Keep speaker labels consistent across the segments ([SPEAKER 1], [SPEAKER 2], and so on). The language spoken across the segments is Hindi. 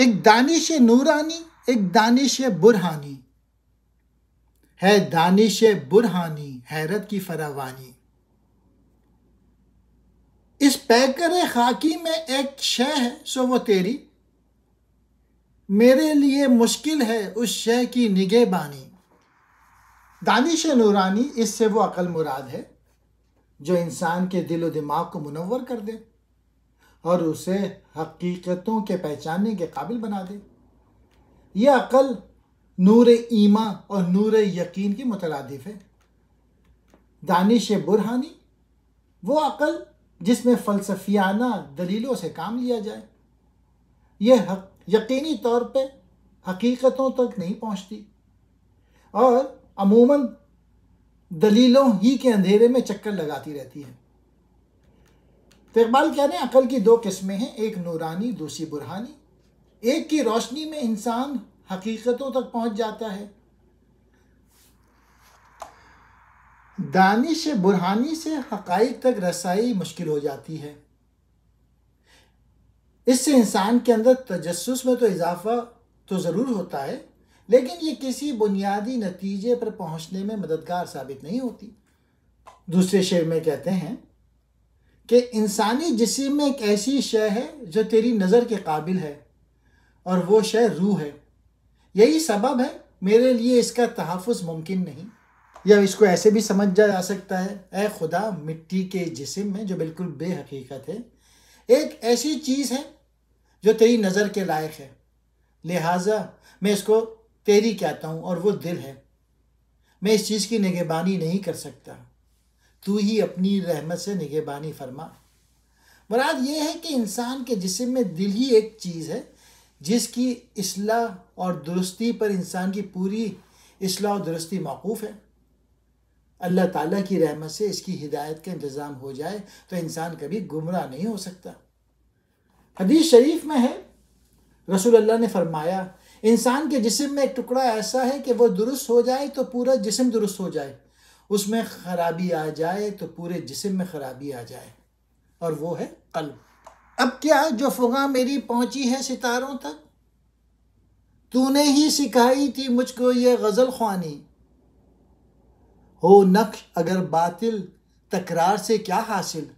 [SPEAKER 1] एक दानिश नूरानी एक दानिश बुरहानी है दानिश बुरहानी हैरत की फरावानी इस पैकर खाकी में एक शह है सो वो तेरी मेरे लिए मुश्किल है उस शह की निगेबानी दानिश नूरानी इससे वो अकल मुराद है जो इंसान के दिलो दिमाग को मुनवर कर दे और उसे हकीकतों के पहचानने के काबिल बना दे यह अकल नूर ईमा और नूर यकीन की मुतरदफ है दानिश बुरहानी वो अकल जिसमें फ़लसफियाना दलीलों से काम लिया जाए यह यकीनी तौर पे हकीकतों तक नहीं पहुंचती और अमूमन दलीलों ही के अंधेरे में चक्कर लगाती रहती है तो इकबाल कह रहे हैं अकल की दो किस्में हैं एक नूरानी दूसरी बुरहानी एक की रोशनी में इंसान हकीकतों तक पहुंच जाता है दानिश बुरहानी से हकाइक तक रसाई मुश्किल हो जाती है इससे इंसान के अंदर तजस में तो इजाफा तो ज़रूर होता है लेकिन ये किसी बुनियादी नतीजे पर पहुंचने में मददगार साबित नहीं होती दूसरे शेर में कहते हैं कि इंसानी जिसम में एक ऐसी शय है जो तेरी नज़र के काबिल है और वो शय रूह है यही सबब है मेरे लिए इसका तहफ़ मुमकिन नहीं या इसको ऐसे भी समझा जा सकता है ए खुदा मिट्टी के जिसम में जो बिल्कुल बेहकीकत है एक ऐसी चीज़ है जो तेरी नज़र के लायक है लिहाजा मैं इसको तेरी कहता हूँ और वो दिल है मैं इस चीज़ की निगेबानी नहीं कर सकता तू ही अपनी रहमत से निगेबानी फरमा बरात यह है कि इंसान के जिसम में दिल ही एक चीज़ है जिसकी असलाह और दुरुस्ती पर इंसान की पूरी असलाह और दुरुस्ती मौकूफ़ है अल्लाह ताला की रहमत से इसकी हिदायत का इंतज़ाम हो जाए तो इंसान कभी गुमराह नहीं हो सकता हदीस शरीफ में है रसूल अल्लाह ने फरमाया इंसान के जिसम में एक टुकड़ा ऐसा है कि वह दुरुस्त हो जाए तो पूरा जिसम दुरुस्त हो जाए उसमें ख़राबी आ जाए तो पूरे जिसम में ख़राबी आ जाए और वो है कल्ब अब क्या जो फुगा मेरी पहुंची है सितारों तक तूने ही सिखाई थी मुझको ये गज़ल ख्वानी हो नक्श अगर बातिल तकरार से क्या हासिल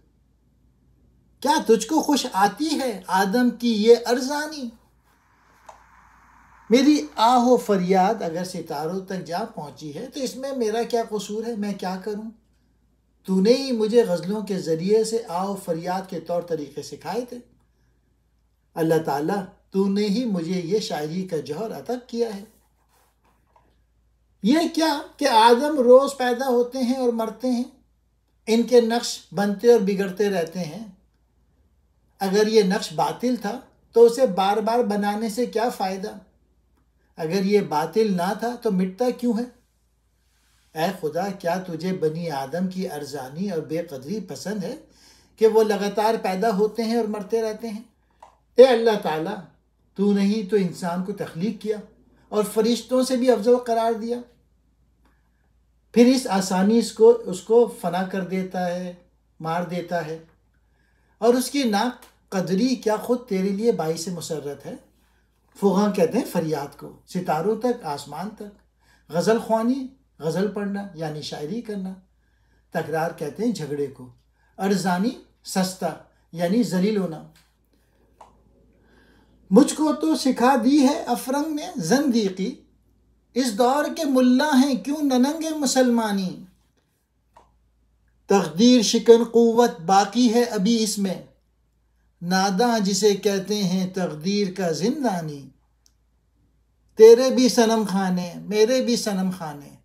[SPEAKER 1] क्या तुझको खुश आती है आदम की ये अरजानी मेरी आहो फरियाद अगर सितारों तक जा पहुंची है तो इसमें मेरा क्या कसूर है मैं क्या करूं तूने ही मुझे गज़लों के ज़रिए से आहो फरियाद के तौर तरीके सिखाए थे अल्लाह ताला तूने ही मुझे ये शायरी का जौहर अतब किया है ये क्या कि आदम रोज़ पैदा होते हैं और मरते हैं इनके नक्श बनते और बिगड़ते रहते हैं अगर ये नक्श बातिल था तो उसे बार बार बनाने से क्या फ़ायदा अगर ये बातिल ना था तो मिटता क्यों है ए खुदा क्या तुझे बनी आदम की अरजानी और बेकदरी पसंद है कि वो लगातार पैदा होते हैं और मरते रहते हैं ए अल्लाह ताला तू नहीं तो इंसान को तख्लीक किया और फरिश्तों से भी अफजल करार दिया फिर इस आसानी इसको उसको फना कर देता है मार देता है और उसकी कदरी क्या ख़ुद तेरे लिए बाई से मुसरत है फ़ुगा कहते हैं फरियाद को सितारों तक आसमान तक गज़ल ख्वानी गज़ल पढ़ना यानी शायरी करना तकरार कहते हैं झगड़े को अर्जानी सस्ता यानी जलील होना मुझको तो सिखा दी है अफरंग ने जंदीकी इस दौर के मुल्ला हैं क्यों ननंगे मुसलमानी तकदीर शिकन क़ुवत बाकी है अभी इसमें नादा जिसे कहते हैं तकदीर का जिंदानी तेरे भी सनम खाने मेरे भी सनम खाने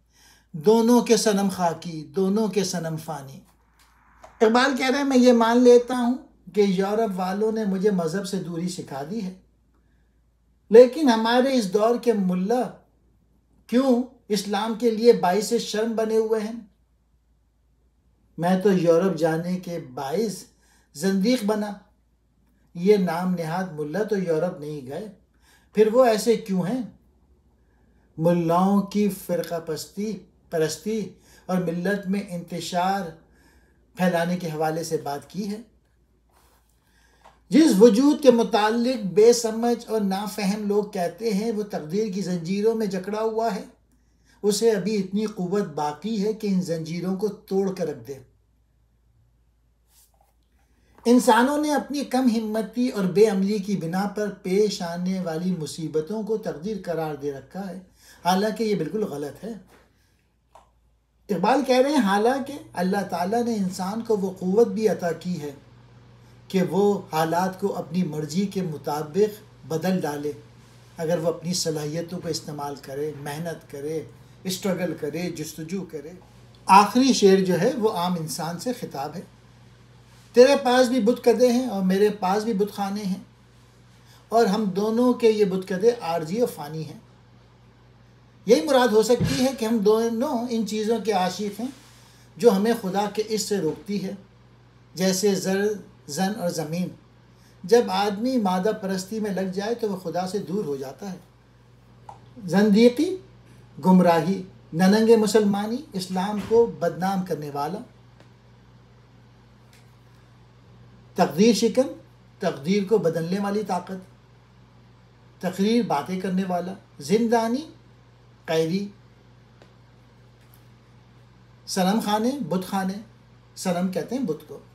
[SPEAKER 1] दोनों के सनम खाकी दोनों के सनम फानी इकबाल कह रहे हैं मैं ये मान लेता हूँ कि यूरोप वालों ने मुझे मज़हब से दूरी सिखा दी है लेकिन हमारे इस दौर के मुल्ला क्यों इस्लाम के लिए बाईस शर्म बने हुए हैं मैं तो यूरोप जाने के बाईस जंदीक बना ये नाम नेहाद मुल्ला तो यूरोप नहीं गए फिर वो ऐसे क्यों हैं मुल्लाओं की फ़िरका पस्ती परस्ती और मिलत में इंतशार फैलाने के हवाले से बात की है जिस वजूद के मुतालिक बेसमझ और नाफहम लोग कहते हैं वो तकदीर की जंजीरों में जकड़ा हुआ है उसे अभी इतनी क़वत बाकी है कि इन जंजीरों को तोड़ कर रख दे इंसानों ने अपनी कम हिम्मती और बेअमली की बिना पर पेश आने वाली मुसीबतों को तकदीर करार दे रखा है हालांकि ये बिल्कुल गलत है इकबाल कह रहे हैं हालांकि अल्लाह ताला ने इंसान को वो क़वत भी अता की है कि वो हालात को अपनी मर्जी के मुताबिक बदल डाले अगर वो अपनी सलाहियतों को इस्तेमाल करे मेहनत करे स्ट्रगल करे जस्तजू करे आखिरी शेर जो है वो आम इंसान से ख़िताब है तेरे पास भी बुत कदे हैं और मेरे पास भी बुत खाने हैं और हम दोनों के ये बुत कदे आरजी और फ़ानी हैं यही मुराद हो सकती है कि हम दोनों इन चीज़ों के आशिफ हैं जो हमें खुदा के इस से रोकती है जैसे जर जन और ज़मीन जब आदमी मादा परस्ती में लग जाए तो वह खुदा से दूर हो जाता है जंदीकी गुमराही ननंग मुसलमानी इस्लाम को बदनाम करने वाला तकदीर शिकन तकदीर को बदलने वाली ताकत तकरीर बातें करने वाला जिंदानी कैदी सनम खाने बुत खाने सनम कहते हैं बुत को